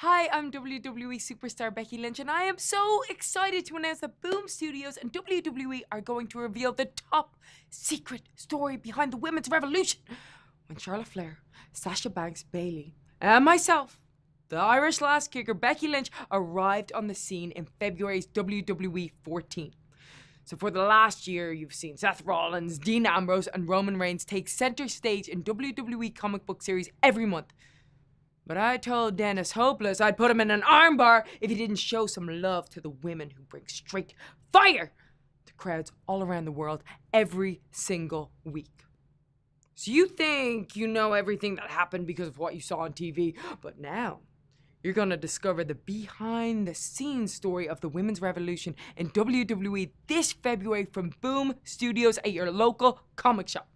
Hi, I'm WWE superstar Becky Lynch, and I am so excited to announce that Boom Studios and WWE are going to reveal the top secret story behind the women's revolution when Charlotte Flair, Sasha Banks, Bailey, and myself, the Irish last kicker Becky Lynch, arrived on the scene in February's WWE 14. So for the last year, you've seen Seth Rollins, Dean Ambrose, and Roman Reigns take center stage in WWE comic book series every month. But I told Dennis Hopeless I'd put him in an armbar if he didn't show some love to the women who bring straight fire to crowds all around the world every single week. So you think you know everything that happened because of what you saw on TV, but now you're going to discover the behind the scenes story of the women's revolution in WWE this February from Boom Studios at your local comic shop.